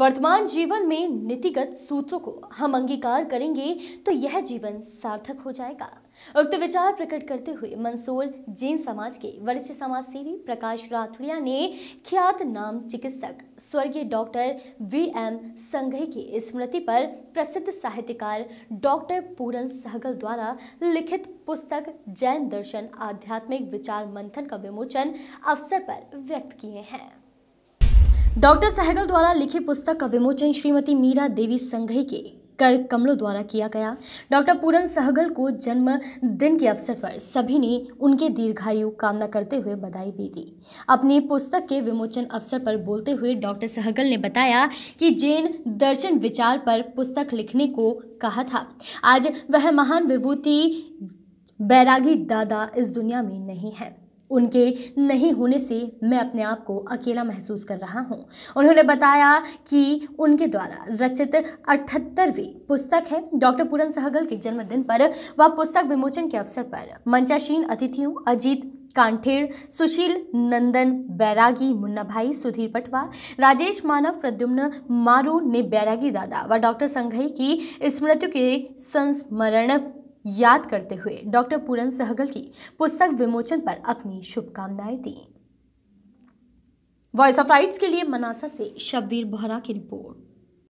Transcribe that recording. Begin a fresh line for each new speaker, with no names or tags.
वर्तमान जीवन में नीतिगत सूत्रों को हम अंगीकार करेंगे तो यह जीवन सार्थक हो जाएगा उक्त विचार प्रकट करते हुए मंसूर जैन समाज के वरिष्ठ समाज सेवी प्रकाश राठौड़िया ने ख्यात नाम चिकित्सक स्वर्गीय डॉक्टर वी एम संघई की स्मृति पर प्रसिद्ध साहित्यकार डॉक्टर पूरन सहगल द्वारा लिखित पुस्तक जैन दर्शन आध्यात्मिक विचार मंथन का विमोचन अवसर पर व्यक्त किए हैं डॉक्टर सहगल द्वारा लिखी पुस्तक का विमोचन श्रीमती मीरा देवी संघई के कर कमलों द्वारा किया गया डॉक्टर पूरन सहगल को जन्म दिन के अवसर पर सभी ने उनके दीर्घायु कामना करते हुए बधाई भी दी अपनी पुस्तक के विमोचन अवसर पर बोलते हुए डॉक्टर सहगल ने बताया कि जैन दर्शन विचार पर पुस्तक लिखने को कहा था आज वह महान विभूति बैरागी दादा इस दुनिया में नहीं है उनके नहीं होने से मैं अपने आप को अकेला महसूस कर रहा हूँ उन्होंने बताया कि उनके द्वारा रचित अठहत्तरवीं पुस्तक है डॉक्टर पूरन सहगल के जन्मदिन पर व पुस्तक विमोचन के अवसर पर मंचाशीन अतिथियों अजीत कांठेड़ सुशील नंदन बैरागी मुन्ना भाई सुधीर पटवा राजेश मानव प्रद्युम्न मारू ने बैरागी दादा व डॉक्टर संघई की स्मृतियों के संस्मरण याद करते हुए डॉक्टर पूरन सहगल की पुस्तक विमोचन पर अपनी शुभकामनाएं दी वॉइस ऑफ राइट्स के लिए मनासा से शब्बीर बोहरा की रिपोर्ट